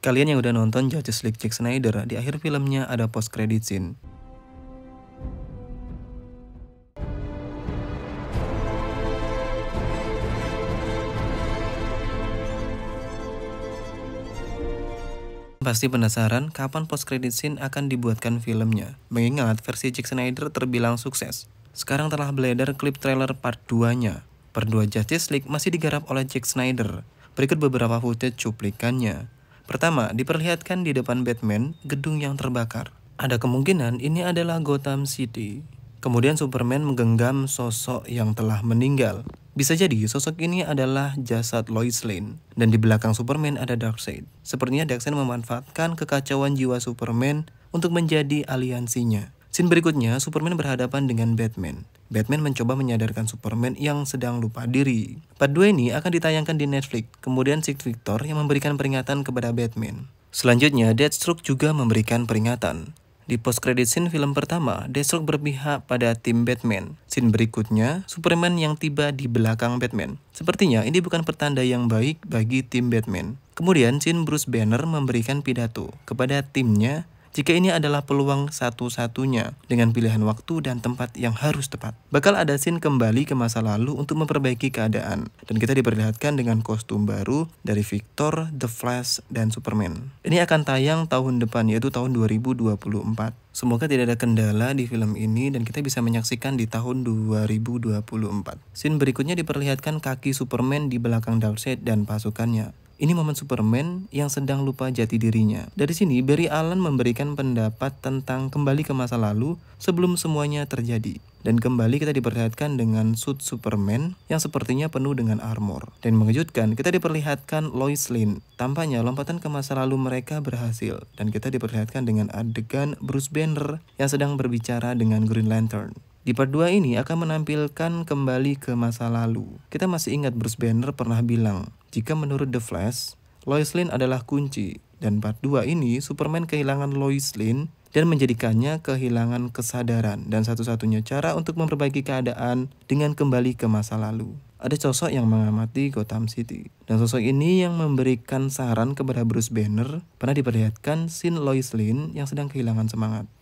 Kalian yang udah nonton Justice League Jack Snyder, di akhir filmnya ada post credit scene. Pasti penasaran kapan post credit scene akan dibuatkan filmnya, mengingat versi Jack Snyder terbilang sukses. Sekarang telah beredar klip trailer part 2-nya. Part 2 Justice League masih digarap oleh Jack Snyder. Berikut beberapa footage cuplikannya. Pertama, diperlihatkan di depan Batman gedung yang terbakar. Ada kemungkinan ini adalah Gotham City. Kemudian Superman menggenggam sosok yang telah meninggal. Bisa jadi sosok ini adalah jasad Lois Lane dan di belakang Superman ada Darkseid. Sepertinya Darkseid memanfaatkan kekacauan jiwa Superman untuk menjadi aliansinya. Scene berikutnya, Superman berhadapan dengan Batman. Batman mencoba menyadarkan Superman yang sedang lupa diri. Part 2 ini akan ditayangkan di Netflix, kemudian Sieg Victor yang memberikan peringatan kepada Batman. Selanjutnya, Deathstroke juga memberikan peringatan. Di post credit scene film pertama, Deathstroke berpihak pada tim Batman. Scene berikutnya, Superman yang tiba di belakang Batman. Sepertinya ini bukan pertanda yang baik bagi tim Batman. Kemudian, scene Bruce Banner memberikan pidato kepada timnya jika ini adalah peluang satu-satunya dengan pilihan waktu dan tempat yang harus tepat. Bakal ada scene kembali ke masa lalu untuk memperbaiki keadaan, dan kita diperlihatkan dengan kostum baru dari Victor, The Flash, dan Superman. Ini akan tayang tahun depan, yaitu tahun 2024. Semoga tidak ada kendala di film ini dan kita bisa menyaksikan di tahun 2024. Scene berikutnya diperlihatkan kaki Superman di belakang Darkseid dan pasukannya. Ini momen Superman yang sedang lupa jati dirinya. Dari sini, Barry Allen memberikan pendapat tentang kembali ke masa lalu sebelum semuanya terjadi. Dan kembali kita diperlihatkan dengan suit Superman yang sepertinya penuh dengan armor. Dan mengejutkan, kita diperlihatkan Lois Lane. Tampaknya lompatan ke masa lalu mereka berhasil. Dan kita diperlihatkan dengan adegan Bruce Banner yang sedang berbicara dengan Green Lantern. Di part 2 ini akan menampilkan kembali ke masa lalu. Kita masih ingat Bruce Banner pernah bilang, jika menurut The Flash, Lois Lane adalah kunci. Dan part 2 ini, Superman kehilangan Lois Lane dan menjadikannya kehilangan kesadaran dan satu-satunya cara untuk memperbaiki keadaan dengan kembali ke masa lalu. Ada sosok yang mengamati Gotham City dan sosok ini yang memberikan saran kepada Bruce Banner pernah diperlihatkan scene Lois Lane yang sedang kehilangan semangat.